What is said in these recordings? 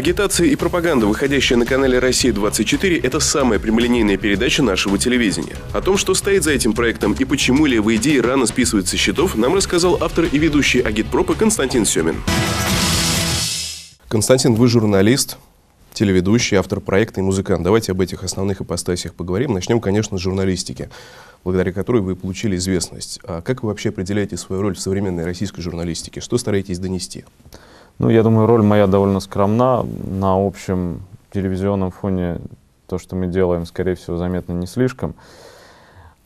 Агитация и пропаганда, выходящая на канале «Россия-24» – это самая прямолинейная передача нашего телевидения. О том, что стоит за этим проектом и почему ли левые идеи рано списываются с счетов, нам рассказал автор и ведущий агитпропа Константин Семин. Константин, вы журналист, телеведущий, автор проекта и музыкант. Давайте об этих основных ипостасях поговорим. Начнем, конечно, с журналистики, благодаря которой вы получили известность. А как вы вообще определяете свою роль в современной российской журналистике? Что стараетесь донести? Ну, я думаю, роль моя довольно скромна. На общем телевизионном фоне то, что мы делаем, скорее всего, заметно не слишком.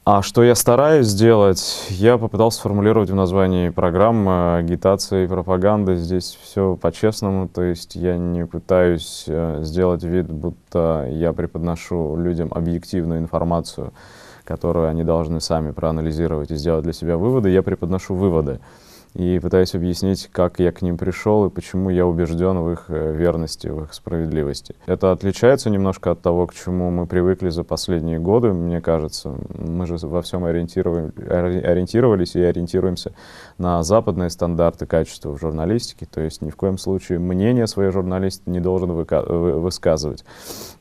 А что я стараюсь сделать, я попытался сформулировать в названии программы э, агитация и пропаганда. Здесь все по-честному, то есть я не пытаюсь э, сделать вид, будто я преподношу людям объективную информацию, которую они должны сами проанализировать и сделать для себя выводы. Я преподношу выводы и пытаюсь объяснить, как я к ним пришел и почему я убежден в их э, верности, в их справедливости. Это отличается немножко от того, к чему мы привыкли за последние годы, мне кажется. Мы же во всем ориентировали, ориентировались и ориентируемся на западные стандарты качества в журналистике, то есть ни в коем случае мнение своей журналист не должен высказывать.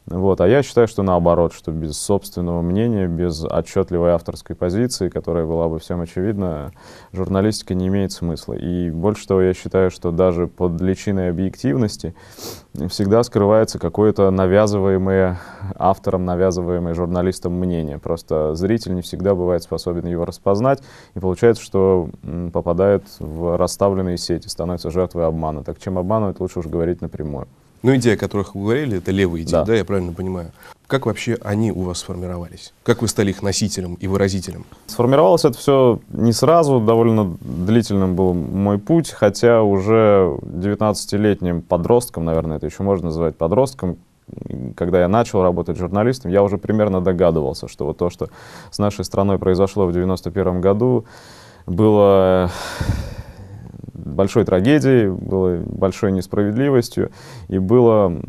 Вот. А я считаю, что наоборот, что без собственного мнения, без отчетливой авторской позиции, которая была бы всем очевидна, журналистика не имеет смысла. И больше того, я считаю, что даже под личиной объективности всегда скрывается какое-то навязываемое автором, навязываемое журналистом мнение. Просто зритель не всегда бывает способен его распознать, и получается, что попадает в расставленные сети, становится жертвой обмана. Так чем обманывать, лучше уж говорить напрямую. Ну, идеи, о которых вы говорили, это левые идеи, да. да, я правильно понимаю. Как вообще они у вас сформировались? Как вы стали их носителем и выразителем? Сформировалось это все не сразу, довольно длительным был мой путь, хотя уже 19-летним подростком, наверное, это еще можно называть подростком, когда я начал работать журналистом, я уже примерно догадывался, что вот то, что с нашей страной произошло в 91 году, было большой трагедией, было большой несправедливостью и было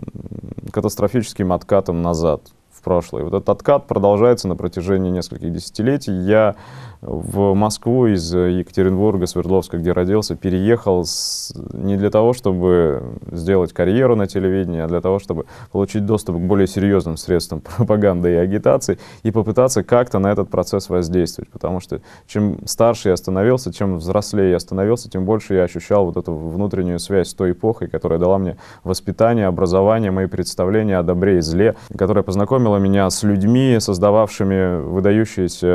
катастрофическим откатом назад в прошлое. Вот этот откат продолжается на протяжении нескольких десятилетий. Я в Москву из э, Екатеринбурга, Свердловска, где родился, переехал с, не для того, чтобы сделать карьеру на телевидении, а для того, чтобы получить доступ к более серьезным средствам пропаганды и агитации и попытаться как-то на этот процесс воздействовать. Потому что чем старше я становился, чем взрослее я становился, тем больше я ощущал вот эту внутреннюю связь с той эпохой, которая дала мне воспитание, образование, мои представления о добре и зле, которая познакомила меня с людьми, создававшими выдающиеся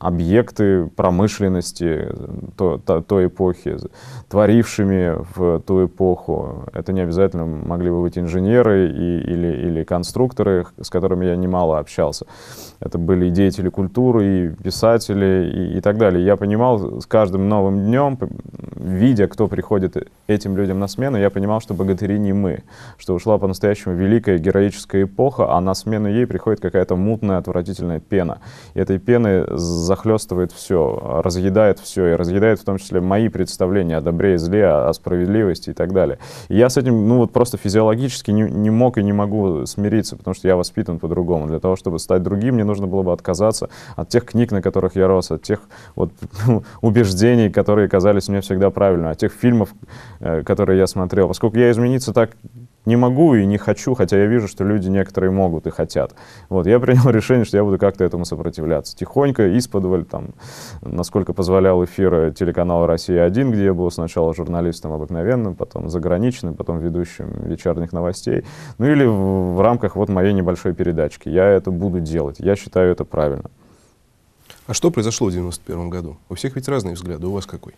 объекты промышленности то, той эпохи, творившими в ту эпоху. Это не обязательно могли бы быть инженеры и, или, или конструкторы, с которыми я немало общался. Это были и деятели культуры, и писатели, и, и так далее. Я понимал с каждым новым днем, видя, кто приходит этим людям на смену, я понимал, что богатыри не мы, что ушла по-настоящему великая героическая эпоха, а на смену ей приходит какая-то мутная, отвратительная пена. И этой пены захлестывает все, разъедает все, и разъедает в том числе мои представления о добре и зле, о, о справедливости и так далее. И я с этим, ну вот просто физиологически не, не мог и не могу смириться, потому что я воспитан по-другому. Для того, чтобы стать другим, мне нужно было бы отказаться от тех книг, на которых я рос, от тех вот убеждений, которые казались мне всегда правильными, от тех фильмов, э, которые я смотрел. Поскольку я измениться так не могу и не хочу, хотя я вижу, что люди некоторые могут и хотят. Вот, я принял решение, что я буду как-то этому сопротивляться. Тихонько, исподволь, там, насколько позволял эфир э, телеканала «Россия-1», где я был сначала журналистом обыкновенным, потом заграничным, потом ведущим вечерних новостей, ну или в, в рамках вот моей небольшой передачки. Я это буду делать, я считаю это правильно. А что произошло в 91 году? У всех ведь разные взгляды, у вас какой?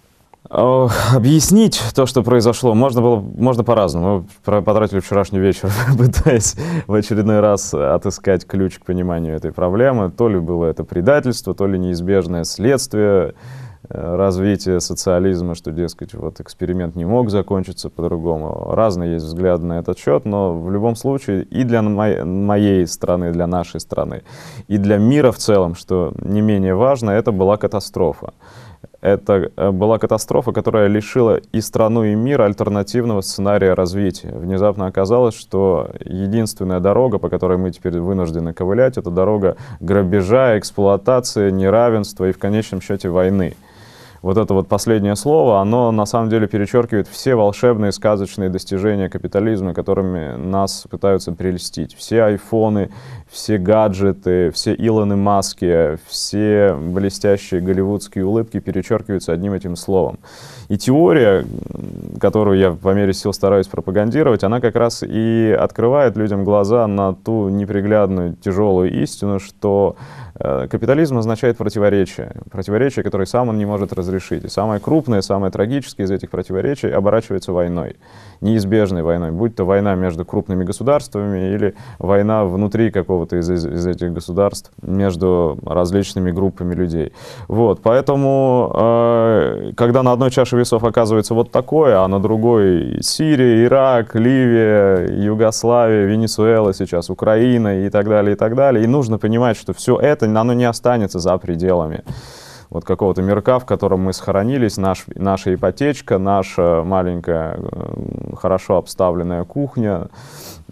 Объяснить то, что произошло, можно было, можно по-разному. Мы потратили вчерашний вечер, пытаясь в очередной раз отыскать ключ к пониманию этой проблемы. То ли было это предательство, то ли неизбежное следствие э, развития социализма, что, дескать, вот эксперимент не мог закончиться по-другому. Разные есть взгляды на этот счет, но в любом случае и для моей, моей страны, для нашей страны, и для мира в целом, что не менее важно, это была катастрофа. Это э, была катастрофа, которая лишила и страну, и мир альтернативного сценария развития. Внезапно оказалось, что единственная дорога, по которой мы теперь вынуждены ковылять, это дорога грабежа, эксплуатации, неравенства и в конечном счете войны вот это вот последнее слово, оно на самом деле перечеркивает все волшебные сказочные достижения капитализма, которыми нас пытаются прелестить. Все айфоны все гаджеты, все Илоны Маски, все блестящие голливудские улыбки перечеркиваются одним этим словом. И теория, которую я по мере сил стараюсь пропагандировать, она как раз и открывает людям глаза на ту неприглядную, тяжелую истину, что э, капитализм означает противоречие. Противоречие, которое сам он не может разрешить. И самое крупное, самое трагическое из этих противоречий оборачивается войной. Неизбежной войной. Будь то война между крупными государствами или война внутри какого какого-то из, из, из этих государств между различными группами людей. Вот, поэтому, э, когда на одной чаше весов оказывается вот такое, а на другой Сирия, Ирак, Ливия, Югославия, Венесуэла сейчас, Украина и так далее, и так далее, и нужно понимать, что все это, оно не останется за пределами вот какого-то мирка, в котором мы схоронились, наш, наша ипотечка, наша маленькая, э, хорошо обставленная кухня,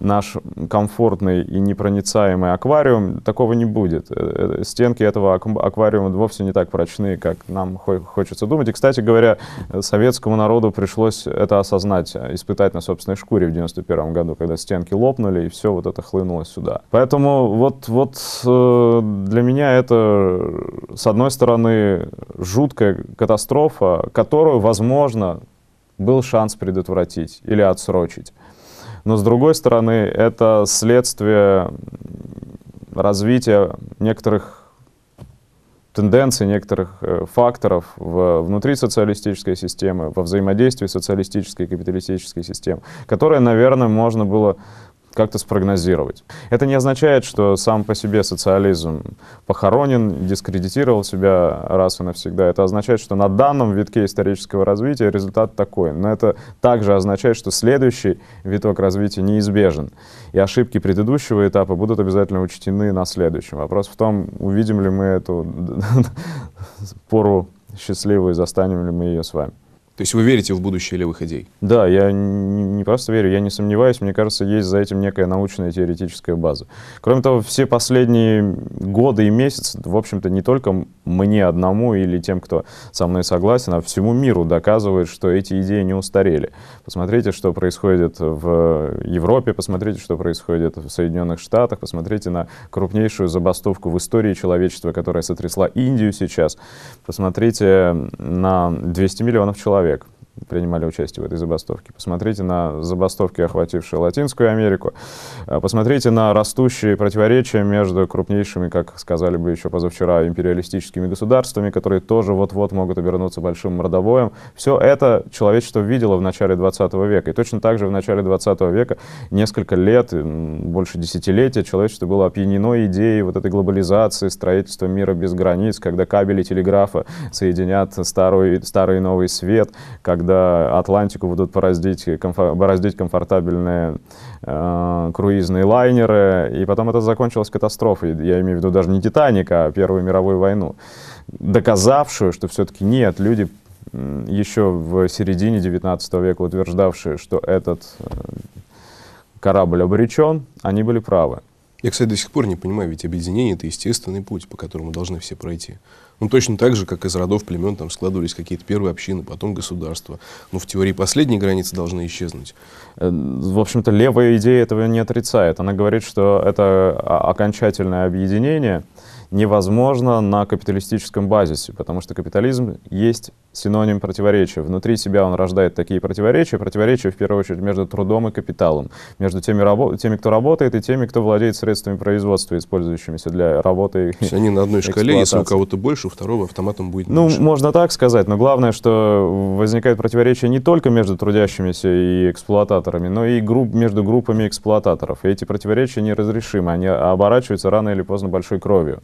наш комфортный и непроницаемый аквариум, такого не будет. Э, э, стенки этого аквариума вовсе не так прочны, как нам хочется думать. И, кстати говоря, э, советскому народу пришлось это осознать, испытать на собственной шкуре в 91 году, когда стенки лопнули, и все вот это хлынуло сюда. Поэтому вот, вот для меня это, с одной стороны, жуткая катастрофа, которую, возможно, был шанс предотвратить или отсрочить. Но с другой стороны, это следствие развития некоторых тенденций, некоторых э, факторов в, внутри социалистической системы, во взаимодействии социалистической и капиталистической системы, которые, наверное, можно было как-то спрогнозировать. Это не означает, что сам по себе социализм похоронен, дискредитировал себя раз и навсегда. Это означает, что на данном витке исторического развития результат такой. Но это также означает, что следующий виток развития неизбежен. И ошибки предыдущего этапа будут обязательно учтены на следующем. Вопрос в том, увидим ли мы эту пору счастливую, застанем ли мы ее с вами. То есть вы верите в будущее левых идей? Да, я не просто верю, я не сомневаюсь. Мне кажется, есть за этим некая научная теоретическая база. Кроме того, все последние годы и месяцы, в общем-то, не только мне одному или тем, кто со мной согласен, а всему миру доказывает, что эти идеи не устарели. Посмотрите, что происходит в Европе, посмотрите, что происходит в Соединенных Штатах, посмотрите на крупнейшую забастовку в истории человечества, которая сотрясла Индию сейчас, посмотрите на 200 миллионов человек, человек – принимали участие в этой забастовке. Посмотрите на забастовки, охватившие Латинскую Америку. А, посмотрите на растущие противоречия между крупнейшими, как сказали бы еще позавчера, империалистическими государствами, которые тоже вот-вот могут обернуться большим мордобоем. Все это человечество видело в начале 20 века. И точно так же в начале 20 века несколько лет, больше десятилетия, человечество было опьянено идеей вот этой глобализации, строительства мира без границ, когда кабели телеграфа соединят старый, старый и новый свет, когда когда Атлантику будут пораздить, комфор бороздить комфортабельные э, круизные лайнеры, и потом это закончилось катастрофой. Я имею в виду даже не Титаника, а Первую мировую войну, доказавшую, что все-таки нет, люди еще в середине 19 века утверждавшие, что этот э, корабль обречен, они были правы. Я, кстати, до сих пор не понимаю, ведь объединение — это естественный путь, по которому должны все пройти. Ну, точно так же, как из родов племен там складывались какие-то первые общины, потом государства. Но ну, в теории последние границы должны исчезнуть. Э, в общем-то, левая идея этого не отрицает. Она говорит, что это окончательное объединение невозможно на капиталистическом базисе, потому что капитализм есть синоним противоречия. Внутри себя он рождает такие противоречия, противоречия в первую очередь между трудом и капиталом, между теми, рабо- теми кто работает и теми, кто владеет средствами производства, использующимися для работы. То есть они на одной шкале, если у кого-то больше, у второго автоматом будет ну, меньше. Ну, можно так сказать, но главное, что возникает противоречие не только между трудящимися и эксплуататорами, но и групп, между группами эксплуататоров. И эти противоречия неразрешимы, они оборачиваются рано или поздно большой кровью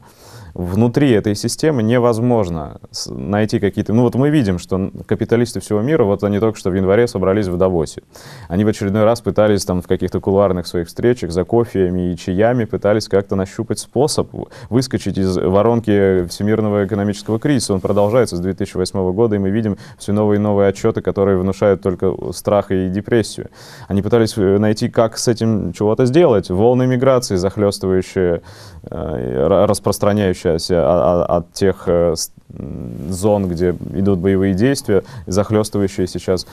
внутри этой системы невозможно найти какие-то... Ну вот мы видим, что капиталисты всего мира, вот они только что в январе собрались в Давосе. Они в очередной раз пытались там в каких-то кулуарных своих встречах за кофеями и чаями пытались как-то нащупать способ выскочить из воронки всемирного экономического кризиса. Он продолжается с 2008 года, и мы видим все новые и новые отчеты, которые внушают только э, страх и депрессию. Они пытались э, найти, как с этим чего-то сделать. Волны миграции, захлестывающие, э, распространяющие части, а, от тех э, зон, где идут боевые действия, захлестывающие сейчас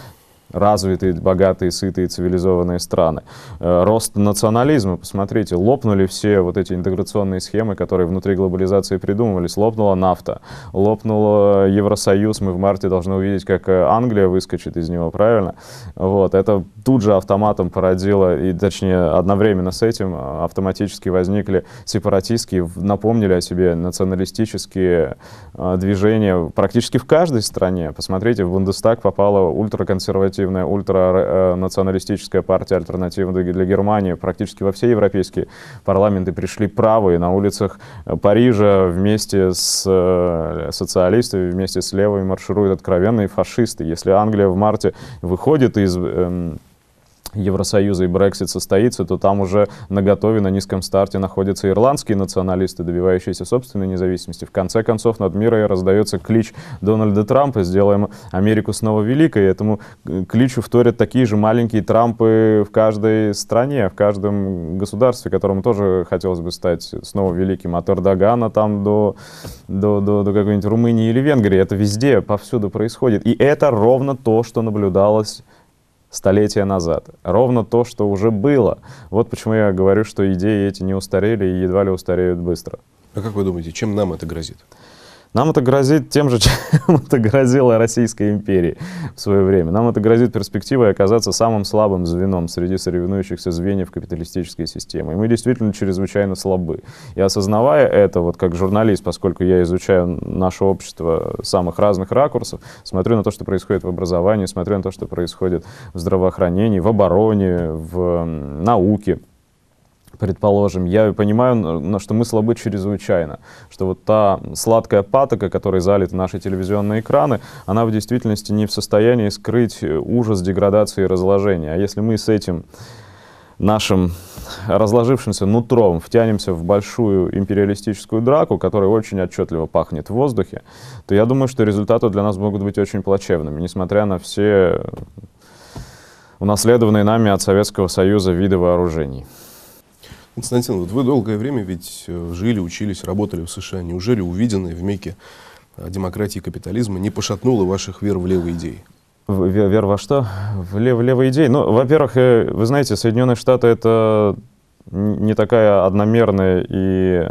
развитые, богатые, сытые, цивилизованные страны. Э, рост национализма, посмотрите, лопнули все вот эти интеграционные схемы, которые внутри глобализации придумывались. Лопнула нафта, лопнул Евросоюз. Мы в марте должны увидеть, как э, Англия выскочит из него, правильно? Вот, это тут же автоматом породило, и точнее одновременно с этим э, автоматически возникли сепаратистские, напомнили о себе националистические движения практически в каждой стране. Посмотрите, в Бундестаг попала ультраконсервативная консервативная ультранационалистическая партия «Альтернатива для Германии». Практически во все европейские парламенты пришли правые на улицах э, Парижа вместе с э, социалистами, вместе с левыми маршируют откровенные фашисты. Если Англия в марте выходит из эм, Евросоюза и Брексит состоится, то там уже на готове на низком старте находятся ирландские националисты, добивающиеся собственной независимости. В конце концов, над мирой раздается клич Дональда Трампа «Сделаем Америку снова великой». и Этому э, кличу вторят такие же маленькие Трампы в каждой стране, в каждом государстве, которому тоже хотелось бы стать снова великим. От Эрдогана там до, до, до, до какой-нибудь Румынии или Венгрии. Это везде, повсюду происходит. И это ровно то, что наблюдалось столетия назад. Ровно то, что уже было. Вот почему я говорю, что идеи эти не устарели и едва ли устареют быстро. А как вы думаете, чем нам это грозит? Нам это грозит тем же, чем это грозило Российской империи в свое время. Нам это грозит перспективой оказаться самым слабым звеном среди соревнующихся звеньев капиталистической системы. И мы действительно чрезвычайно слабы. И осознавая это, вот как журналист, поскольку я изучаю наше общество самых разных ракурсов, смотрю на то, что происходит в образовании, смотрю на то, что происходит в здравоохранении, в обороне, в науке, предположим, я понимаю, что мы слабы чрезвычайно, что вот та сладкая патока, которой залиты наши телевизионные экраны, она в действительности не в состоянии скрыть э, ужас деградации и разложения. А если мы с этим нашим разложившимся нутром втянемся в большую империалистическую драку, которая очень отчетливо пахнет в воздухе, то я думаю, что результаты для нас могут быть очень плачевными, несмотря на все унаследованные нами от Советского Союза виды вооружений. Константин, вот вы долгое время ведь э, жили, учились, работали в США. Неужели увиденное в Мекке э, демократии и капитализма не пошатнуло ваших вер в левые идеи? Вер, вер во что? В, лев, в левые идеи? Ну, во-первых, э, вы знаете, Соединенные Штаты — это не такая одномерная и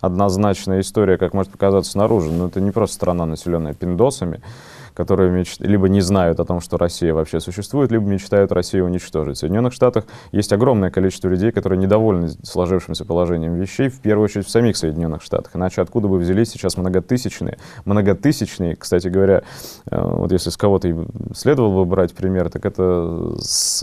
однозначная история, как может показаться снаружи. Но ну, это не просто страна, населенная пиндосами которые меч... либо не знают о том, что Россия вообще существует, либо мечтают Россию уничтожить. В Соединенных Штатах есть огромное количество людей, которые недовольны сложившимся положением вещей, в первую очередь в самих Соединенных Штатах. Иначе откуда бы взялись сейчас многотысячные? Многотысячные, кстати говоря, э, вот если с кого-то следовало бы брать пример, так это с,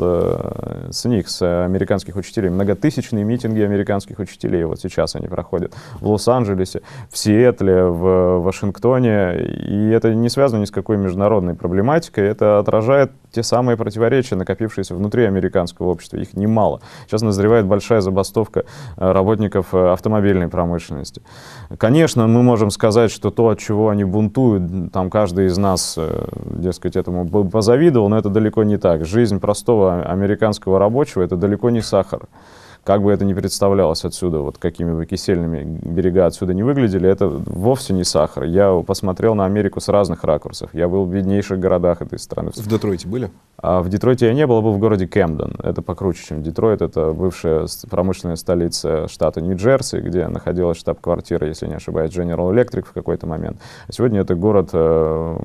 с них, с американских учителей. Многотысячные митинги американских учителей, вот сейчас они проходят в Лос-Анджелесе, в Сиэтле, в Вашингтоне, и это не связано ни с какой международной проблематикой, это отражает те самые противоречия, накопившиеся внутри американского общества. Их немало. Сейчас назревает большая забастовка э, работников э, автомобильной промышленности. Конечно, мы можем сказать, что то, от чего они бунтуют, там каждый из нас, э, дескать, этому позавидовал, но это далеко не так. Жизнь простого американского рабочего — это далеко не сахар. Как бы это ни представлялось отсюда, вот какими бы кисельными берега отсюда не выглядели, это вовсе не сахар. Я посмотрел на Америку с разных ракурсов. Я был в беднейших городах этой страны. В Детройте были? А в Детройте я не был, я был в городе Кемден. Это покруче, чем Детройт. Это бывшая промышленная столица штата Нью-Джерси, где находилась штаб-квартира, если не ошибаюсь, General Electric в какой-то момент. А сегодня это город э,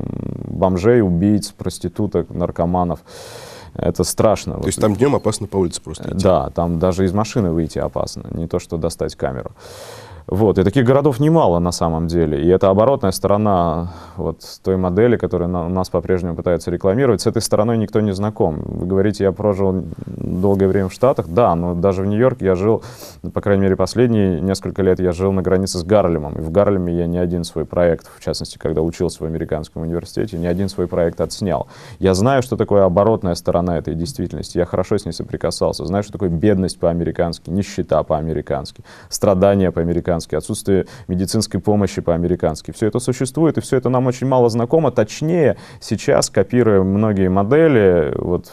бомжей, убийц, проституток, наркоманов это страшно. То вот. есть там днем опасно по улице просто идти? Да, там даже из машины выйти опасно, не то что достать камеру. Вот, и таких городов немало на самом деле. И это оборотная сторона вот той модели, которая на, нас по-прежнему пытаются рекламировать. С этой стороной никто не знаком. Вы говорите, я прожил долгое время в Штатах. Да, но даже в Нью-Йорке я жил, по крайней мере, последние несколько лет я жил на границе с Гарлемом. И в Гарлеме я не один свой проект, в частности, когда учился в американском университете, ни один свой проект отснял. Я знаю, что такое оборотная сторона этой действительности. Я хорошо с ней соприкасался. Знаю, что такое бедность по-американски, нищета по-американски, страдания по-американски по-американски, отсутствие медицинской помощи по-американски. Все это существует, и все это нам очень мало знакомо. Точнее, сейчас, копируя многие модели, вот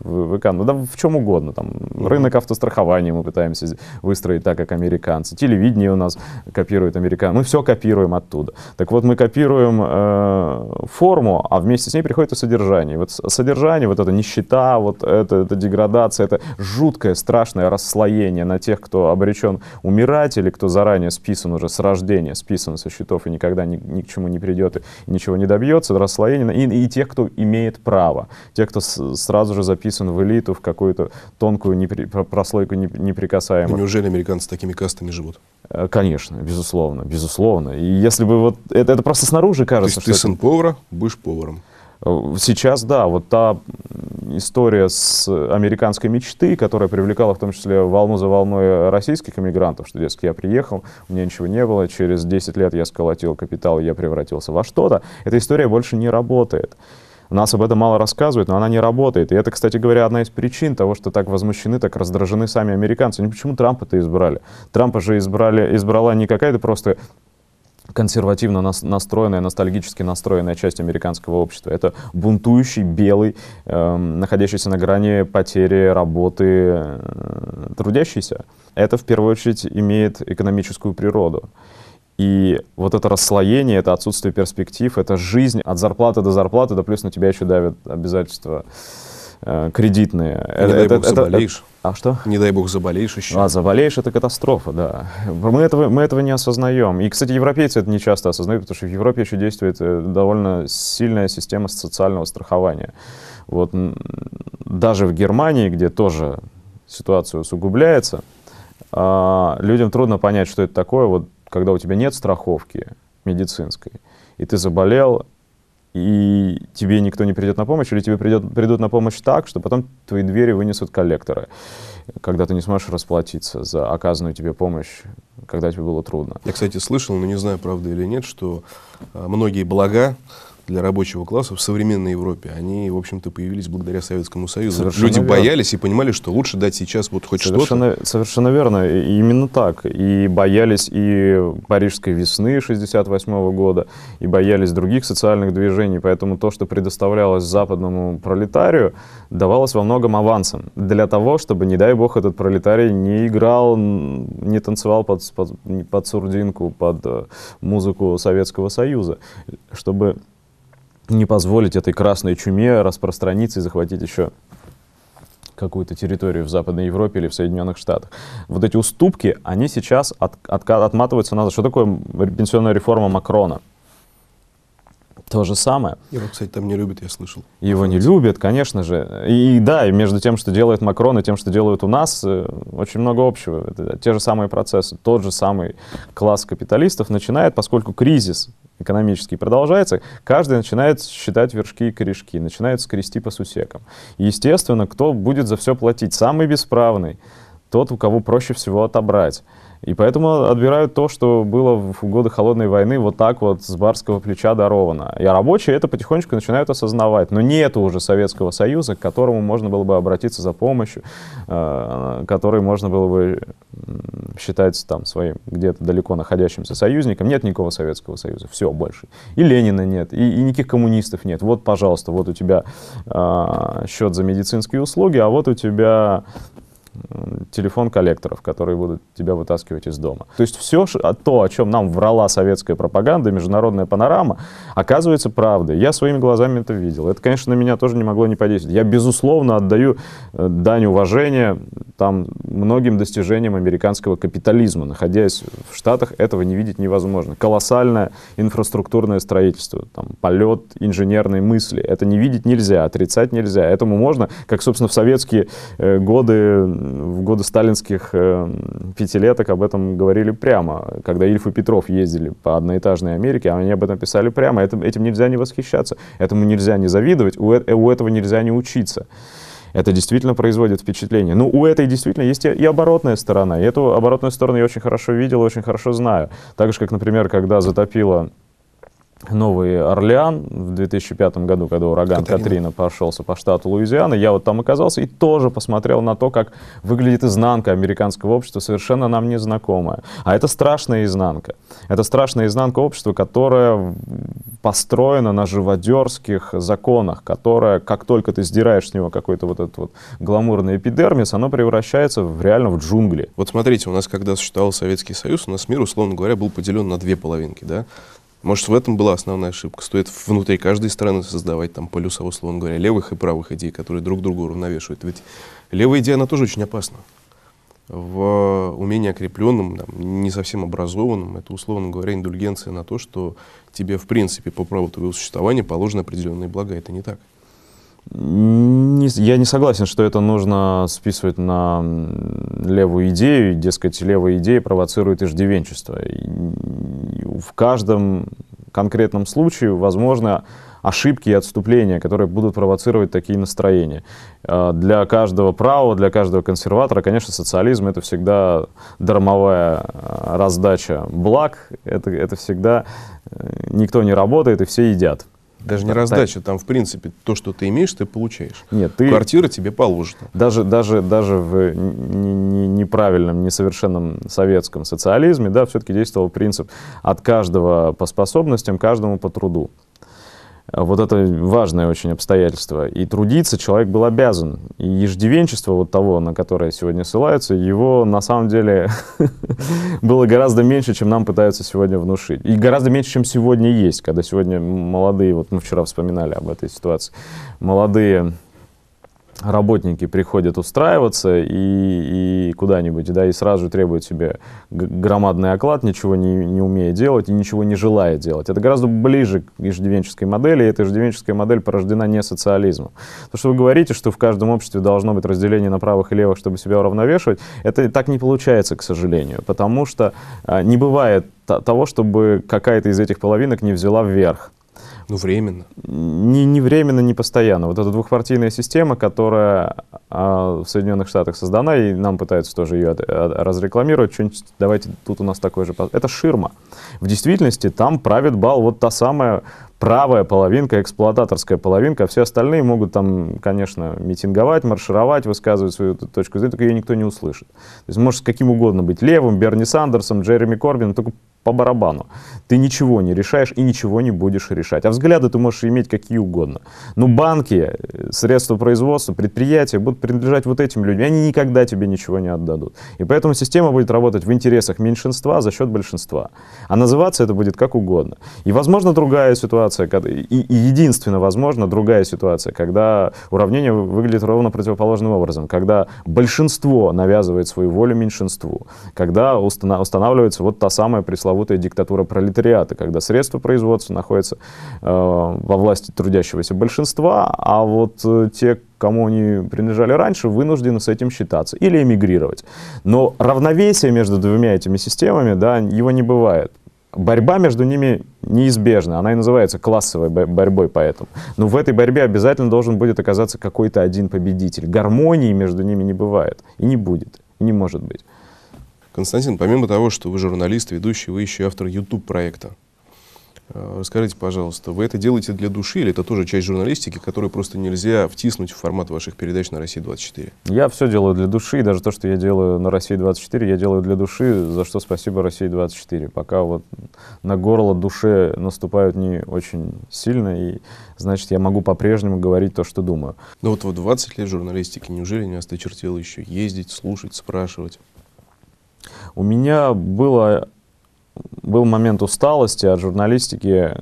в ВК, ну да в чем угодно. Там, рынок автострахования мы пытаемся выстроить так, как американцы. Телевидение у нас копирует американцы. Мы все копируем оттуда. Так вот, мы копируем э, форму, а вместе с ней приходит и содержание. Вот содержание, вот эта нищета, вот это, это деградация, это жуткое, страшное расслоение на тех, кто обречен умирать или кто заранее списан уже с рождения, списан со счетов и никогда ни, ни к чему не придет и ничего не добьется, расслоение, и, и тех, кто имеет право, те кто с, сразу же записан вписан в элиту, в какую-то тонкую непри... прослойку неприкасаемых. Неужели американцы такими кастами живут? Э, конечно, безусловно, безусловно. И если бы вот... Это, это просто снаружи кажется. То есть ты сын это... повара, будешь поваром. Э, сейчас, да, вот та история с американской мечты, которая привлекала в том числе волну за волной российских иммигрантов, что, дескать, я приехал, у меня ничего не было, через 10 лет я сколотил капитал, я превратился во что-то, эта история больше не работает. Нас об этом мало рассказывают, но она не работает. И это, кстати говоря, одна из причин того, что так возмущены, так раздражены сами американцы. Они почему Трампа-то избрали? Трампа же избрали, избрала не какая-то просто консервативно настроенная, ностальгически настроенная часть американского общества. Это бунтующий, белый, э, находящийся на грани потери работы э, трудящийся. Это в первую очередь имеет экономическую природу. И вот это расслоение, это отсутствие перспектив, это жизнь от зарплаты до зарплаты, да плюс на тебя еще давят обязательства э, кредитные. Не это, дай бог это, заболеешь. Это, а что? Не дай бог заболеешь еще. А, заболеешь — это катастрофа, да. Мы этого, мы этого не осознаем. И, кстати, европейцы это не часто осознают, потому что в Европе еще действует э, довольно сильная система социального страхования. Вот даже в Германии, где тоже ситуация усугубляется, а, людям трудно понять, что это такое. Вот когда у тебя нет страховки медицинской, и ты заболел, и тебе никто не придет на помощь, или тебе придет, придут на помощь так, что потом твои двери вынесут коллекторы, когда ты не сможешь расплатиться за оказанную тебе помощь, когда тебе было трудно. Я, кстати, слышал, но не знаю, правда или нет, что а, многие блага для рабочего класса в современной Европе, они, в общем-то, появились благодаря Советскому Союзу. Совершенно Люди верно. боялись и понимали, что лучше дать сейчас вот хоть совершенно, что-то. Совершенно верно. именно так. И боялись и Парижской весны 68 года, и боялись других социальных движений. Поэтому то, что предоставлялось западному пролетарию, давалось во многом авансом. Для того, чтобы, не дай бог, этот пролетарий не играл, не танцевал под, под, под сурдинку, под э, музыку Советского Союза. Чтобы не позволить этой красной чуме распространиться и захватить еще какую-то территорию в Западной Европе или в Соединенных Штатах. Вот эти уступки, они сейчас от, от, отматываются назад. Что такое пенсионная реформа Макрона? То же самое. Его, кстати, там не любят, я слышал. Его не любят, конечно же. И да, и между тем, что делает Макрон, и тем, что делают у нас, э, очень много общего. Это те же самые процессы, тот же самый класс капиталистов начинает, поскольку кризис экономический продолжается, каждый начинает считать вершки и корешки, начинает скрести по сусекам. И, естественно, кто будет за все платить? Самый бесправный, тот, у кого проще всего отобрать. И поэтому отбирают то, что было в годы Холодной войны вот так вот с барского плеча даровано. И рабочие это потихонечку начинают осознавать. Но нет уже Советского Союза, к которому можно было бы обратиться за помощью, э, который можно было бы считать там своим где-то далеко находящимся союзником. Нет никакого Советского Союза, все больше. И Ленина нет, и, и никаких коммунистов нет. Вот, пожалуйста, вот у тебя э, счет за медицинские услуги, а вот у тебя телефон коллекторов, которые будут тебя вытаскивать из дома. То есть все а то, о чем нам врала советская пропаганда, международная панорама, оказывается правдой. Я своими глазами это видел. Это, конечно, на меня тоже не могло не подействовать. Я, безусловно, отдаю э, дань уважения там, многим достижениям американского капитализма. Находясь в Штатах, этого не видеть невозможно. Колоссальное инфраструктурное строительство, там, полет инженерной мысли. Это не видеть нельзя, отрицать нельзя. Этому можно, как, собственно, в советские э, годы в годы сталинских э, пятилеток об этом говорили прямо. Когда Ильф и Петров ездили по одноэтажной Америке, они об этом писали прямо. Это, этим нельзя не восхищаться, этому нельзя не завидовать, у, э, э, у этого нельзя не учиться. Это действительно производит впечатление. Ну, у этой действительно есть и оборотная сторона. И эту оборотную сторону я очень хорошо видел, очень хорошо знаю. Так же, как, например, когда затопило Новый Орлеан в 2005 году, когда ураган Катрина, Катрина прошелся по штату Луизиана, я вот там оказался и тоже посмотрел на то, как выглядит изнанка американского общества, совершенно нам не знакомая. А это страшная изнанка. Это страшная изнанка общества, которое построено на живодерских законах, которое, как только ты сдираешь с него какой-то вот этот вот гламурный эпидермис, оно превращается в, реально в джунгли. Вот смотрите, у нас когда существовал Советский Союз, у нас мир, условно говоря, был поделен на две половинки, да? Может, в этом была основная ошибка. Стоит внутри каждой страны создавать там полюса, условно говоря, левых и правых идей, которые друг другу уравновешивают. Ведь левая идея, она тоже очень опасна. В умении окрепленном, там, не совсем образованном, это, условно говоря, индульгенция на то, что тебе, в принципе, по праву твоего существования положены определенные блага. Это не так. Не, я не согласен, что это нужно списывать на левую идею. Дескать, левая идея провоцирует иждивенчество в каждом конкретном случае возможно ошибки и отступления, которые будут провоцировать такие настроения. Э, для каждого права, для каждого консерватора, конечно, социализм — это всегда дармовая э, раздача благ, это, это всегда э, никто не работает и все едят. Даже не раздача, там, в принципе, то, что ты имеешь, ты получаешь. Нет, ты... Квартира тебе положена. Даже, даже, даже в неправильном, несовершенном советском социализме, да, все-таки действовал принцип от каждого по способностям, каждому по труду. Вот это важное очень обстоятельство. И трудиться человек был обязан. И ежедивенчество вот того, на которое сегодня ссылаются, его на самом деле было гораздо меньше, чем нам пытаются сегодня внушить. И гораздо меньше, чем сегодня есть, когда сегодня молодые, вот мы вчера вспоминали об этой ситуации, молодые работники приходят устраиваться и, и куда-нибудь, да, и сразу требуют себе громадный оклад, ничего не, не умея делать и ничего не желая делать. Это гораздо ближе к иждивенческой модели, и эта иждивенческая модель порождена не социализмом. То, что вы говорите, что в каждом обществе должно быть разделение на правых и левых, чтобы себя уравновешивать, это так не получается, к сожалению, потому что а, не бывает того, чтобы какая-то из этих половинок не взяла вверх. Ну, временно. Не, не временно, не постоянно. Вот эта двухпартийная система, которая а, в Соединенных Штатах создана, и нам пытаются тоже ее от, от, разрекламировать. Что-нибудь, давайте, тут у нас такой же... Это ширма. В действительности там правит бал вот та самая правая половинка, эксплуататорская половинка, а все остальные могут там, конечно, митинговать, маршировать, высказывать свою точку зрения, только ее никто не услышит. То есть может с каким угодно быть левым, Берни Сандерсом, Джереми Корбином, только по барабану. Ты ничего не решаешь и ничего не будешь решать. А взгляды ты можешь иметь какие угодно. Но банки, э, средства производства, предприятия будут принадлежать вот этим людям. Они никогда тебе ничего не отдадут. И поэтому система будет работать в интересах меньшинства за счет большинства. А называться это будет как угодно. И, возможно, другая ситуация, и, и единственно, возможно, другая ситуация, когда уравнение выглядит ровно противоположным образом, когда большинство навязывает свою волю меньшинству, когда устанавливается вот та самая пресловутая пресловутая диктатура пролетариата, когда средства производства находятся э, во власти трудящегося большинства, а вот э, те, кому они принадлежали раньше, вынуждены с этим считаться или эмигрировать. Но равновесия между двумя этими системами, да, его не бывает. Борьба между ними неизбежна, она и называется классовой борьбой поэтому. Но в этой борьбе обязательно должен будет оказаться какой-то один победитель. Гармонии между ними не бывает и не будет, и не может быть. Константин, помимо того, что вы журналист, ведущий, вы еще и автор YouTube-проекта. А, расскажите, пожалуйста, вы это делаете для души или это тоже часть журналистики, которую просто нельзя втиснуть в формат ваших передач на «России-24»? Я все делаю для души, и даже то, что я делаю на «России-24», я делаю для души, за что спасибо «России-24». Пока вот на горло душе наступают не очень сильно, и значит, я могу по-прежнему говорить то, что думаю. Ну вот в 20 лет журналистики неужели не осточертело еще ездить, слушать, спрашивать? У меня было, был момент усталости от журналистики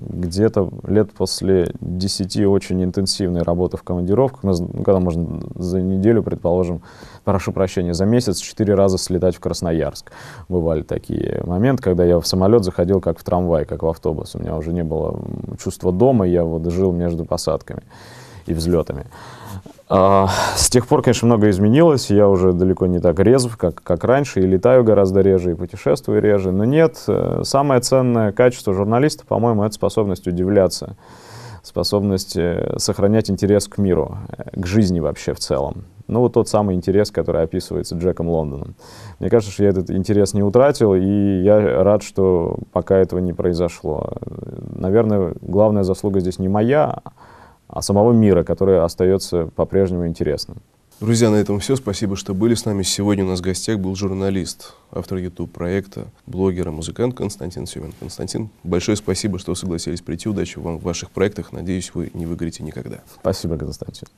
где-то лет после 10 очень интенсивной работы в командировках, ну, когда можно за неделю, предположим, прошу прощения, за месяц четыре раза слетать в Красноярск. Бывали такие моменты, когда я в самолет заходил как в трамвай, как в автобус. У меня уже не было чувства дома, я вот жил между посадками и взлетами. А, с тех пор, конечно, много изменилось. Я уже далеко не так резв, как, как раньше, и летаю гораздо реже, и путешествую реже. Но нет, э, самое ценное качество журналиста, по-моему, это способность удивляться, способность э, сохранять интерес к миру, э, к жизни вообще в целом. Ну, вот тот самый интерес, который описывается Джеком Лондоном. Мне кажется, что я этот интерес не утратил, и я рад, что пока этого не произошло. Наверное, главная заслуга здесь не моя, а самого мира, который остается по-прежнему интересным. Друзья, на этом все. Спасибо, что были с нами. Сегодня у нас в гостях был журналист, автор YouTube-проекта, блогер и музыкант Константин Семен. Константин, большое спасибо, что согласились прийти. Удачи вам в ваших проектах. Надеюсь, вы не выгорите никогда. Спасибо, Константин.